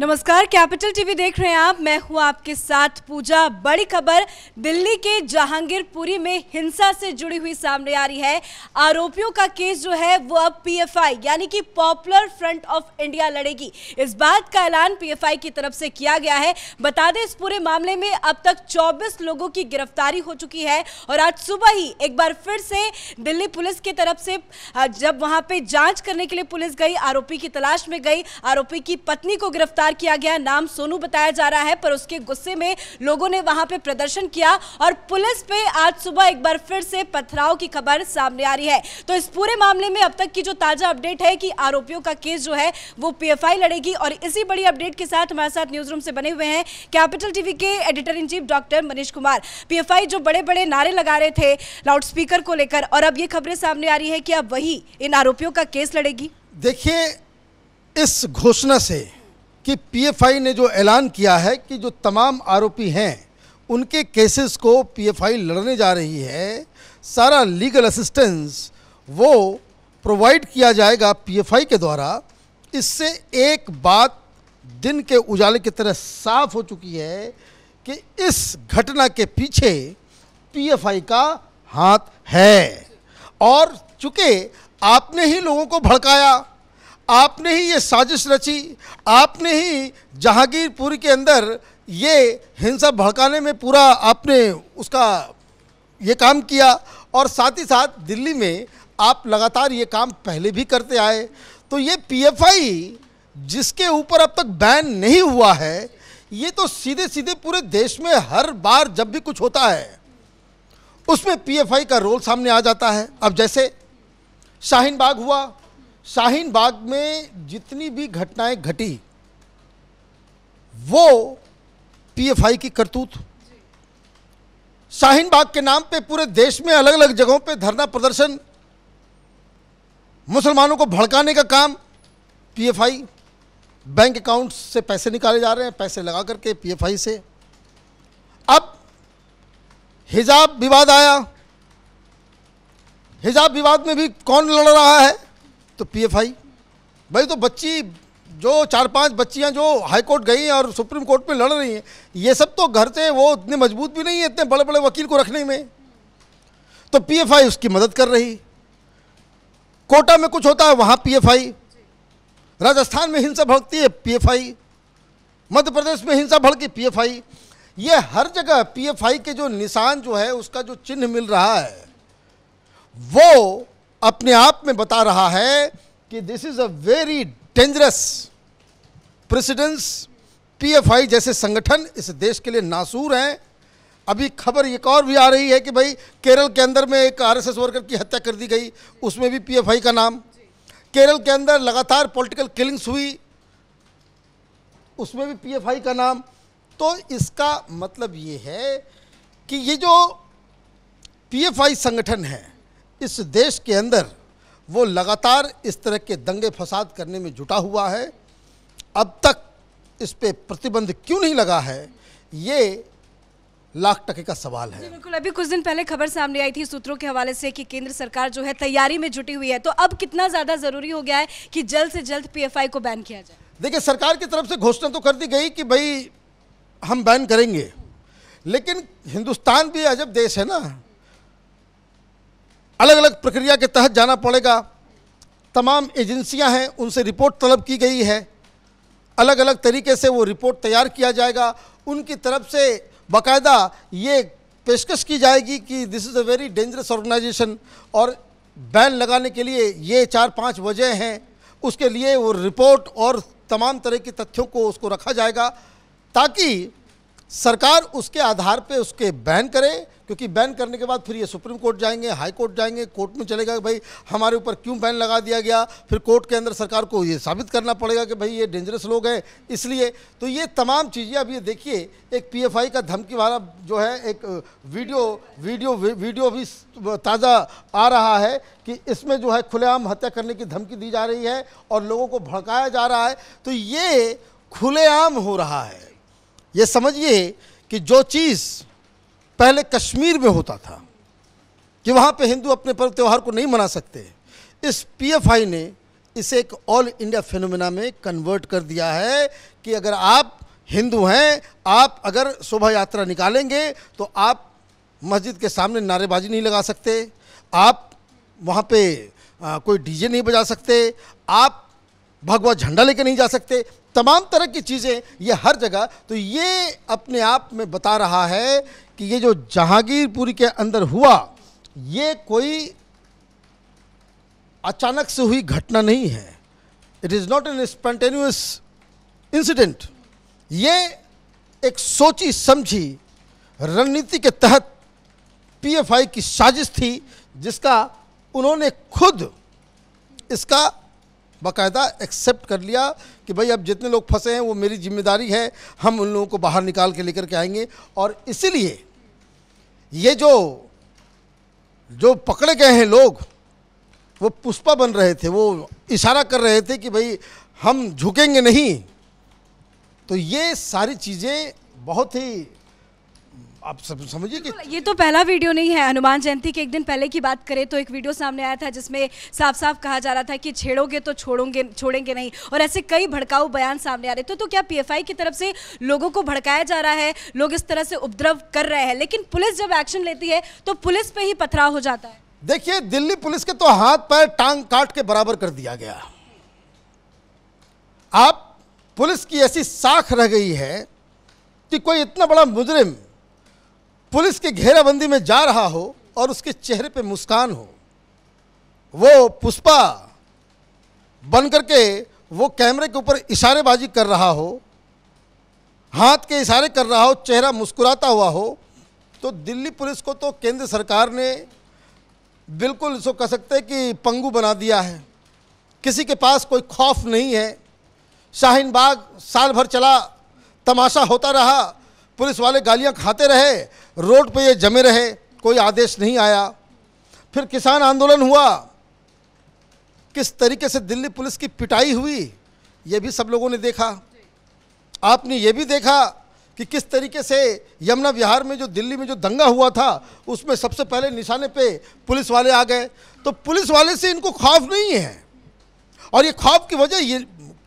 नमस्कार capital TV देख रहे हैं आप मैं हूं आपके साथ पूजा बड़ी खबर दिल्ली के जहांगीरपुरी में हिंसा से जुड़ी हुई सामने आ रही है आरोपियों का केस जो है वो अब पीएफआई यानी कि पॉपुलर फ्रंट ऑफ इंडिया लड़ेगी इस बात का ऐलान पीएफआई की तरफ से किया गया है बता दें इस पूरे मामले में अब तक चौबीस लोगों की गिरफ्तारी हो चुकी है और आज सुबह ही एक बार फिर से दिल्ली पुलिस की तरफ से जब वहां पर जांच करने के लिए पुलिस गई आरोपी की तलाश में गई आरोपी की पत्नी को गिरफ्तार गिरफ्तार किया गया नाम सोनू बताया जा रहा है पर उसके गुस्से में लोगों ने वहां पे प्रदर्शन किया और पुलिस पे आज सुबह एक बार फिर से पथराव की खबर सामने आ रही है तो इस पूरे मामले में अब तक की जो ताजा अपडेट है कि आरोपियों का केस जो है वो पी लड़ेगी और इसी बड़ी अपडेट के साथ हमारे साथ न्यूज रूम से बने हुए हैं कैपिटल टीवी के editor in chief doctor Manish Kumar P जो बड़े बड़े नारे लगा रहे थे लाउडस्पीकर को लेकर और अब ये खबरें सामने आ रही है कि अब वही इन आरोपियों का केस लड़ेगी देखिए इस घोषणा से कि पीएफआई ने जो ऐलान किया है कि जो तमाम आरोपी हैं उनके केसेस को पीएफआई लड़ने जा रही है सारा लीगल असिस्टेंस वो प्रोवाइड किया जाएगा पीएफआई के द्वारा इससे एक बात दिन के उजाले की तरह साफ हो चुकी है कि इस घटना के पीछे पीएफआई का हाथ है और चूंकि आपने ही लोगों को भड़काया आपने ही ये साजिश रची आपने ही जहांगीरपुरी के अंदर ये हिंसा भड़काने में पूरा आपने उसका ये काम किया और साथ ही साथ दिल्ली में आप लगातार ये काम पहले भी करते आए तो ये पीएफआई जिसके ऊपर अब तक बैन नहीं हुआ है ये तो सीधे सीधे पूरे देश में हर बार जब भी कुछ होता है उसमें पीएफआई का रोल सामने आ जाता है अब जैसे शाहीन बाग हुआ शाहीन बाग में जितनी भी घटनाएं घटी वो पीएफआई की करतूत शाहीन बाग के नाम पे पूरे देश में अलग अलग जगहों पे धरना प्रदर्शन मुसलमानों को भड़काने का काम पीएफआई बैंक अकाउंट से पैसे निकाले जा रहे हैं पैसे लगा करके पीएफआई से अब हिजाब विवाद आया हिजाब विवाद में भी कौन लड़ रहा है तो पीएफआई भाई तो बच्ची जो चार पांच बच्चियां जो हाई कोर्ट गई और सुप्रीम कोर्ट में लड़ रही हैं ये सब तो घर से वो इतने मजबूत भी नहीं है इतने बड़े बड़े वकील को रखने में तो पीएफआई उसकी मदद कर रही कोटा में कुछ होता है वहाँ पीएफआई राजस्थान में हिंसा भड़कती है पीएफआई मध्य प्रदेश में हिंसा भड़की पीएफआई ये हर जगह पीएफआई के जो निशान जो है उसका जो चिन्ह मिल रहा है वो अपने आप में बता रहा है कि this is a very dangerous precedence PFI जैसे संगठन इस देश के लिए नासूर हैं अभी खबर एक और भी आ रही है कि भाई केरल के अंदर में एक आरएसएस वर्कर की हत्या कर दी गई उसमें भी पीएफआई का नाम केरल के अंदर लगातार पॉलिटिकल किलिंग्स हुई उसमें भी पीएफआई का नाम तो इसका मतलब ये है कि ये जो पीएफआई संगठन है इस देश के अंदर वो लगातार इस तरह के दंगे फसाद करने में जुटा हुआ है अब तक इस पर प्रतिबंध क्यों नहीं लगा है ये लाख टके का सवाल है बिल्कुल अभी कुछ दिन पहले खबर सामने आई थी सूत्रों के हवाले से कि केंद्र सरकार जो है तैयारी में जुटी हुई है तो अब कितना ज़्यादा ज़रूरी हो गया है कि जल्द से जल्द पीएफआई को बैन किया जाए देखिए सरकार की तरफ से घोषणा तो कर दी गई कि भाई हम बैन करेंगे लेकिन हिंदुस्तान भी अजब देश है ना अलग अलग प्रक्रिया के तहत जाना पड़ेगा तमाम एजेंसियां हैं उनसे रिपोर्ट तलब की गई है अलग अलग तरीके से वो रिपोर्ट तैयार किया जाएगा उनकी तरफ से बाकायदा ये पेशकश की जाएगी कि this is a very dangerous organisation और बैन लगाने के लिए ये चार पांच वजह हैं उसके लिए वो रिपोर्ट और तमाम तरह के तथ्यों को उसको रखा जाएगा ताकि सरकार उसके आधार पर उसके बैन करे क्योंकि बैन करने के बाद फिर ये सुप्रीम कोर्ट जाएंगे हाई कोर्ट जाएंगे कोर्ट में चलेगा भाई हमारे ऊपर क्यों बैन लगा दिया गया फिर कोर्ट के अंदर सरकार को ये साबित करना पड़ेगा कि भाई ये डेंजरस लोग हैं इसलिए तो ये तमाम चीज़ें अब ये देखिए एक पीएफआई का धमकी वाला जो है एक वीडियो वीडियो वीडियो भी ताज़ा आ रहा है कि इसमें जो है खुलेआम हत्या करने की धमकी दी जा रही है और लोगों को भड़काया जा रहा है तो ये खुलेआम हो रहा है ये समझिए कि जो चीज़ पहले कश्मीर में होता था कि वहाँ पे हिंदू अपने पर्व त्यौहार को नहीं मना सकते इस पीएफआई ने इसे एक ऑल इंडिया फेनोमेना में कन्वर्ट कर दिया है कि अगर आप हिंदू हैं आप अगर शोभा यात्रा निकालेंगे तो आप मस्जिद के सामने नारेबाजी नहीं लगा सकते आप वहाँ पे आ, कोई डीजे नहीं बजा सकते आप भगवा झंडा लेके नहीं जा सकते तमाम तरह की चीज़ें ये हर जगह तो ये अपने आप में बता रहा है कि ये जो जहांगीरपुरी के अंदर हुआ ये कोई अचानक से हुई घटना नहीं है it is not an spontaneous incident ये एक सोची समझी रणनीति के तहत पीएफआई की साजिश थी जिसका उन्होंने खुद इसका बाकायदा एक्सेप्ट कर लिया कि भाई अब जितने लोग फंसे हैं वो मेरी जिम्मेदारी है हम उन लोगों को बाहर निकाल के लेकर के आएंगे और इसीलिए ये जो जो पकड़े गए हैं लोग वो पुष्पा बन रहे थे वो इशारा कर रहे थे कि भाई हम झुकेंगे नहीं तो ये सारी चीज़ें बहुत ही आप सब समझिए कि तो ये तो पहला वीडियो नहीं है हनुमान जयंती के एक दिन पहले की बात करें तो एक वीडियो सामने आया था जिसमें साफ साफ कहा जा रहा था कि छेड़ोगे तो छोड़ोगे छोड़ेंगे नहीं और ऐसे कई भड़काऊ बयान सामने आ रहे थे तो क्या पीएफआई की तरफ से लोगों को भड़काया जा रहा है लोग इस तरह से उपद्रव कर रहे हैं लेकिन पुलिस जब एक्शन लेती है तो पुलिस पे ही पथराव हो जाता है देखिए दिल्ली पुलिस के तो हाथ पैर टांग काट के बराबर कर दिया गया आप पुलिस की ऐसी साख रह गई है कि कोई इतना बड़ा मुजरिम पुलिस की घेराबंदी में जा रहा हो और उसके चेहरे पे मुस्कान हो वो पुष्पा बन करके वो कैमरे के ऊपर इशारेबाजी कर रहा हो हाथ के इशारे कर रहा हो चेहरा मुस्कुराता हुआ हो तो दिल्ली पुलिस को तो केंद्र सरकार ने बिल्कुल इसको कह सकते हैं कि पंगू बना दिया है किसी के पास कोई खौफ नहीं है शाहीन बाग साल भर चला तमाशा होता रहा पुलिस वाले गालियां खाते रहे रोड पे ये जमे रहे कोई आदेश नहीं आया फिर किसान आंदोलन हुआ किस तरीके से दिल्ली पुलिस की पिटाई हुई ये भी सब लोगों ने देखा आपने ये भी देखा कि किस तरीके से यमुना विहार में जो दिल्ली में जो दंगा हुआ था उसमें सबसे पहले निशाने पे पुलिस वाले आ गए तो पुलिस वाले से इनको खौफ नहीं है और ये खौफ की वजह ये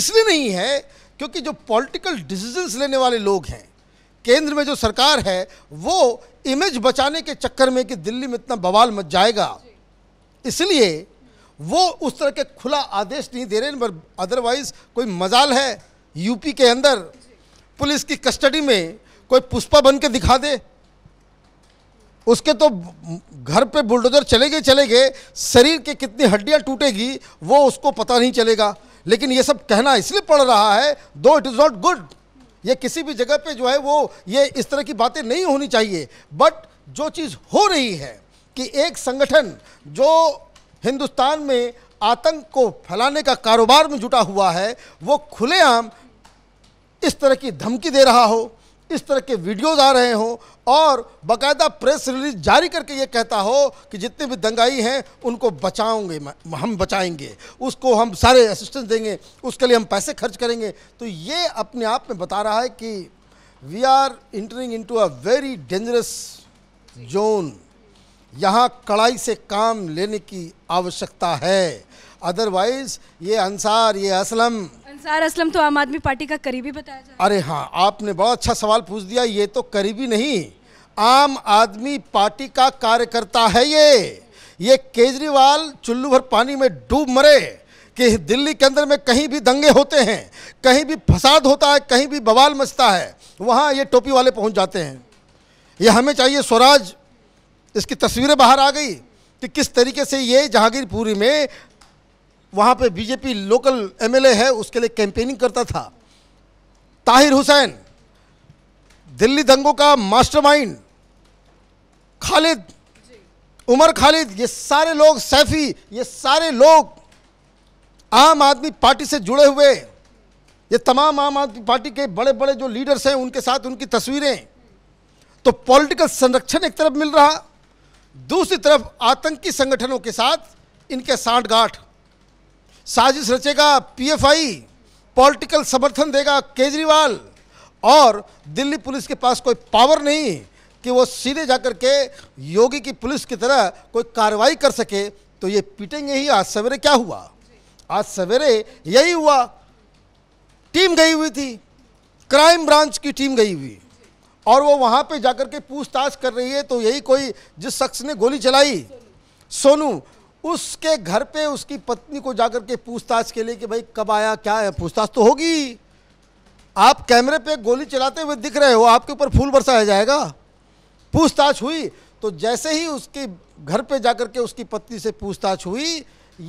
इसलिए नहीं है क्योंकि जो पॉलिटिकल डिसीजंस लेने वाले लोग हैं केंद्र में जो सरकार है वो इमेज बचाने के चक्कर में कि दिल्ली में इतना बवाल मच जाएगा इसलिए वो उस तरह के खुला आदेश नहीं दे रहे हैं अदरवाइज कोई मजाल है यूपी के अंदर पुलिस की कस्टडी में कोई पुष्पा बन के दिखा दे उसके तो घर पे बुलडोजर चले गए चले गए शरीर के कितनी हड्डियां टूटेगी वो उसको पता नहीं चलेगा लेकिन ये सब कहना इसलिए पड़ रहा है दो इट इज़ नॉट गुड ये किसी भी जगह पे जो है वो ये इस तरह की बातें नहीं होनी चाहिए बट जो चीज़ हो रही है कि एक संगठन जो हिंदुस्तान में आतंक को फैलाने का कारोबार में जुटा हुआ है वो खुलेआम इस तरह की धमकी दे रहा हो इस तरह के वीडियोज़ आ रहे हों और बाकायदा प्रेस रिलीज जारी करके ये कहता हो कि जितने भी दंगाई हैं उनको बचाओगे हम बचाएंगे उसको हम सारे असिस्टेंस देंगे उसके लिए हम पैसे खर्च करेंगे तो ये अपने आप में बता रहा है कि we are entering into a very dangerous zone यहाँ कड़ाई से काम लेने की आवश्यकता है अदरवाइज ये अंसार ये असलम अंसार असलम तो आम आदमी पार्टी का करीबी बताया जाए अरे हाँ आपने बहुत अच्छा सवाल पूछ दिया ये तो करीबी नहीं आम आदमी पार्टी का कार्यकर्ता है ये ये केजरीवाल चुल्लू भर पानी में डूब मरे कि दिल्ली के अंदर में कहीं भी दंगे होते हैं कहीं भी फसाद होता है कहीं भी बवाल मचता है वहाँ ये टोपी वाले पहुँच जाते हैं ये हमें चाहिए स्वराज इसकी तस्वीरें बाहर आ गई कि किस तरीके से ये जहांगीरपुरी में वहाँ पे बीजेपी लोकल एमएलए है उसके लिए कैंपेनिंग करता था ताहिर हुसैन दिल्ली दंगों का मास्टरमाइंड खालिद उमर खालिद ये सारे लोग सैफी ये सारे लोग आम आदमी पार्टी से जुड़े हुए ये तमाम आम आदमी पार्टी के बड़े बड़े जो लीडर्स हैं उनके साथ उनकी तस्वीरें तो पॉलिटिकल संरक्षण एक तरफ मिल रहा दूसरी तरफ आतंकी संगठनों के साथ इनके साठ गांठ साजिश रचेगा पीएफआई पॉलिटिकल समर्थन देगा केजरीवाल और दिल्ली पुलिस के पास कोई पावर नहीं कि वो सीधे जाकर के योगी की पुलिस की तरह कोई कार्रवाई कर सके तो ये पीटेंगे ही आज सवेरे क्या हुआ आज सवेरे यही हुआ टीम गई हुई थी क्राइम ब्रांच की टीम गई हुई और वो वहाँ पे जाकर के पूछताछ कर रही है तो यही कोई जिस शख्स ने गोली चलाई सोनू उसके घर पे उसकी पत्नी को जाकर के पूछताछ के लिए कि भाई कब आया क्या है पूछताछ तो होगी आप कैमरे पे गोली चलाते हुए दिख रहे हो आपके ऊपर फूल बरसाया जाएगा पूछताछ हुई तो जैसे ही उसके घर पे जाकर के उसकी पत्नी से पूछताछ हुई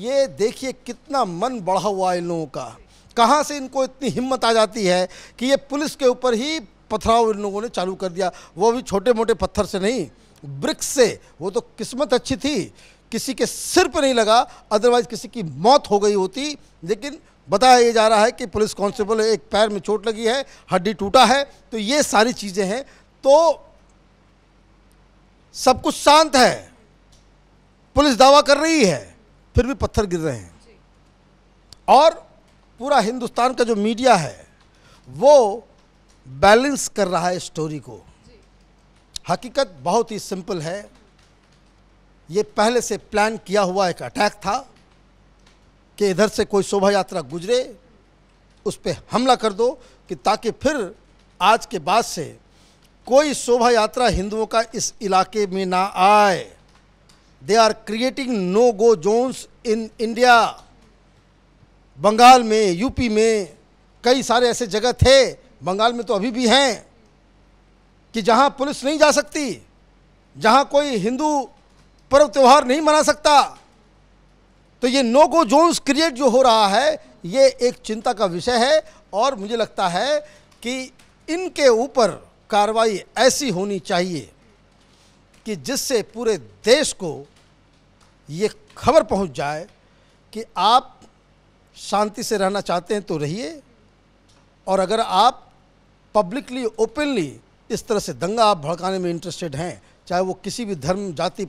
ये देखिए कितना मन बढ़ा हुआ इन लोगों का कहाँ से इनको इतनी हिम्मत आ जाती है कि ये पुलिस के ऊपर ही पथराव इन लोगों ने चालू कर दिया वो भी छोटे मोटे पत्थर से नहीं ब्रिक्स से वो तो किस्मत अच्छी थी किसी के सिर पर नहीं लगा अदरवाइज किसी की मौत हो गई होती लेकिन बताया ये जा रहा है कि पुलिस कांस्टेबल एक पैर में चोट लगी है हड्डी टूटा है तो ये सारी चीज़ें हैं तो सब कुछ शांत है पुलिस दावा कर रही है फिर भी पत्थर गिर रहे हैं और पूरा हिंदुस्तान का जो मीडिया है वो बैलेंस कर रहा है स्टोरी को हकीकत बहुत ही सिंपल है ये पहले से प्लान किया हुआ एक अटैक था कि इधर से कोई शोभा यात्रा गुजरे उस पर हमला कर दो कि ताकि फिर आज के बाद से कोई शोभा यात्रा हिंदुओं का इस इलाके में ना आए they are creating no go zones in India Bengal में यूपी में कई सारे ऐसे जगह थे बंगाल में तो अभी भी हैं कि जहां पुलिस नहीं जा सकती जहां कोई हिंदू पर्व त्यौहार नहीं मना सकता तो ये नो गो जोन्स क्रिएट जो हो रहा है ये एक चिंता का विषय है और मुझे लगता है कि इनके ऊपर कार्रवाई ऐसी होनी चाहिए कि जिससे पूरे देश को ये खबर पहुंच जाए कि आप शांति से रहना चाहते हैं तो रहिए और अगर आप पब्लिकली ओपनली इस तरह से दंगा आप भड़काने में इंटरेस्टेड हैं चाहे वो किसी भी धर्म जाति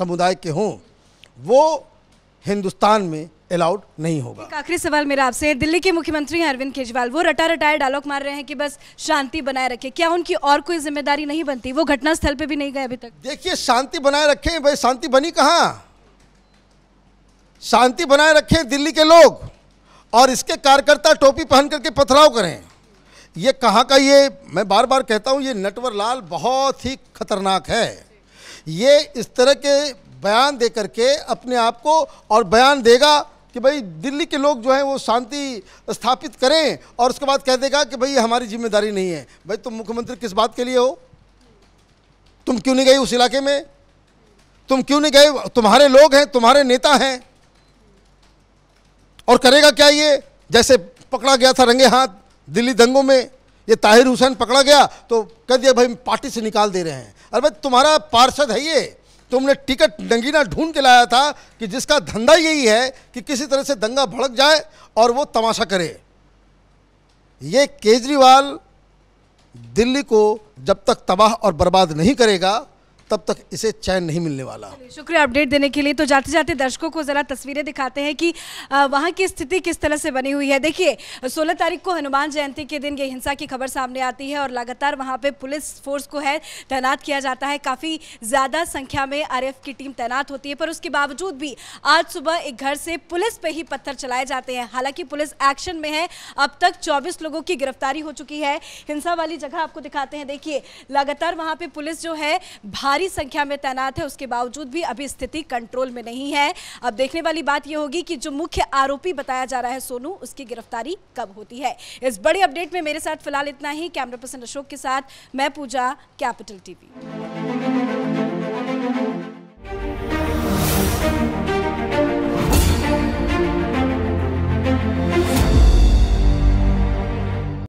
समुदाय के हों वो हिंदुस्तान में अलाउड नहीं होगा आखिरी सवाल मेरा आपसे दिल्ली के मुख्यमंत्री हैं अरविंद केजरीवाल वो रटा रटाए डायलॉग मार रहे हैं कि बस शांति बनाए रखे क्या उनकी और कोई जिम्मेदारी नहीं बनती वो घटना स्थल पे भी नहीं गए अभी तक देखिए शांति बनाए रखे भाई शांति बनी कहा शांति बनाए रखे दिल्ली के लोग और इसके कार्यकर्ता टोपी पहन करके पथराव करें ये कहाँ का ये मैं बार बार कहता हूँ ये नटवर लाल बहुत ही खतरनाक है ये इस तरह के बयान दे करके अपने आप को और बयान देगा कि भाई दिल्ली के लोग जो हैं वो शांति स्थापित करें और उसके बाद कह देगा कि भाई हमारी जिम्मेदारी नहीं है भाई तुम मुख्यमंत्री किस बात के लिए हो तुम क्यों नहीं गए उस इलाके में तुम क्यों नहीं गए तुम्हारे लोग हैं तुम्हारे नेता हैं और करेगा क्या ये जैसे पकड़ा गया था रंगे हाथ दिल्ली दंगों में ये ताहिर हुसैन पकड़ा गया तो कह दिया भाई पार्टी से निकाल दे रहे हैं अरे भाई तुम्हारा पार्षद है ये तुमने टिकट नंगीना ढूंढ के लाया था कि जिसका धंधा यही है कि किसी तरह से दंगा भड़क जाए और वो तमाशा करे ये केजरीवाल दिल्ली को जब तक तबाह और बर्बाद नहीं करेगा तब तक इसे चैन नहीं मिलने वाला शुक्रिया अपडेट देने के लिए तो जाते जाते दर्शकों को ज़रा तस्वीरें दिखाते हैं कि वहाँ की स्थिति किस तरह से बनी हुई है देखिए 16 तारीख को हनुमान जयंती के दिन ये हिंसा की खबर सामने आती है और लगातार वहाँ पे पुलिस फोर्स को है तैनात किया जाता है काफ़ी ज़्यादा संख्या में आर की टीम तैनात होती है पर उसके बावजूद भी आज सुबह एक घर से पुलिस पे ही पत्थर चलाए जाते हैं हालांकि पुलिस एक्शन में है अब तक चौबीस लोगों की गिरफ्तारी हो चुकी है हिंसा वाली जगह आपको दिखाते हैं देखिए लगातार वहाँ पे पुलिस जो है भारी भारी संख्या में तैनात है उसके बावजूद भी अभी स्थिति कंट्रोल में नहीं है अब देखने वाली बात यह होगी कि जो मुख्य आरोपी बताया जा रहा है सोनू उसकी गिरफ्तारी कब होती है इस बड़ी अपडेट में मेरे साथ फिलहाल इतना ही कैमरा पर्सन अशोक के साथ मैं पूजा कैपिटल टीवी